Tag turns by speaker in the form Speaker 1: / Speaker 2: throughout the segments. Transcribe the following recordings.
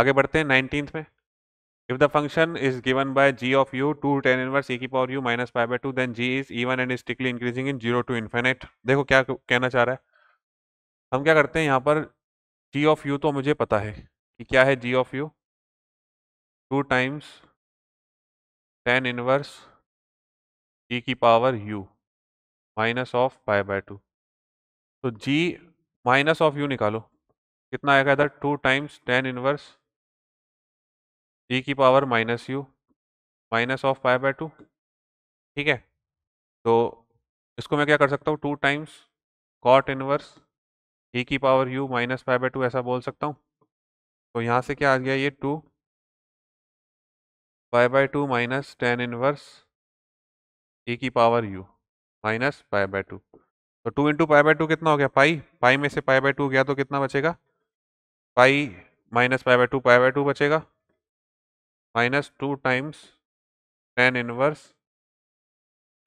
Speaker 1: आगे बढ़ते हैं नाइनटीन में if the function is given by g of u two tan inverse e की power u minus five by two then g is even and strictly increasing in zero to infinite देखो क्या कहना चाह रहा है हम क्या करते हैं यहाँ पर जी ऑफ यू तो मुझे पता है कि क्या है g of u two times tan inverse e की power u minus of five by two तो जी माइनस ऑफ यू निकालो कितना आएगा इधर two times tan inverse e e की power minus u minus of pi by two ठीक है तो इसको मैं क्या कर सकता हूँ two times cot inverse e की power u minus five by two ऐसा बोल सकता हूँ तो यहाँ से क्या आ गया ये two five by two minus tan inverse e की power u minus five by two तो two into five by two कितना हो गया पाई पाई में से पाई बाई टू गया तो कितना बचेगा pi minus five by two pi by two बचेगा minus two times tan inverse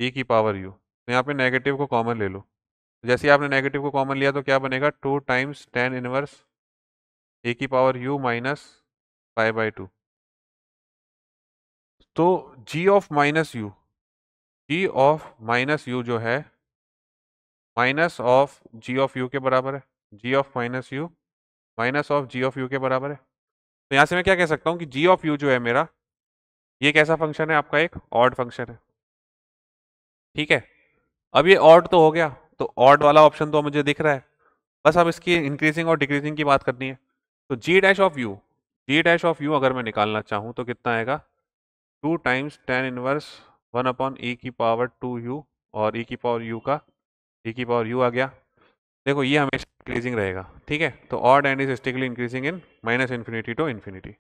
Speaker 1: e e की पावर यू तो यहाँ पे नेगेटिव को कॉमन ले लो जैसे आपने नेगेटिव को कॉमन लिया तो क्या बनेगा two times tan inverse e e की power u minus five by two तो g of minus u g of minus u जो है minus of g of u के बराबर है g of minus u minus of g of u के बराबर है तो यहाँ से मैं क्या कह सकता हूँ कि जी ऑफ यू जो है मेरा ये कैसा फंक्शन है आपका एक ऑड फंक्शन है ठीक है अब ये ऑड तो हो गया तो ऑड वाला ऑप्शन तो मुझे दिख रहा है बस अब इसकी इंक्रीजिंग और डिक्रीजिंग की बात करनी है तो g dash of u g dash of u अगर मैं निकालना चाहूँ तो कितना आएगा two times tan inverse one upon e की पावर टू यू और ई e की पावर यू का ई e की पावर यू आ गया देखो ये हमेशा इंक्रीजिंग रहेगा ठीक है तो odd and is strictly increasing in minus infinity to infinity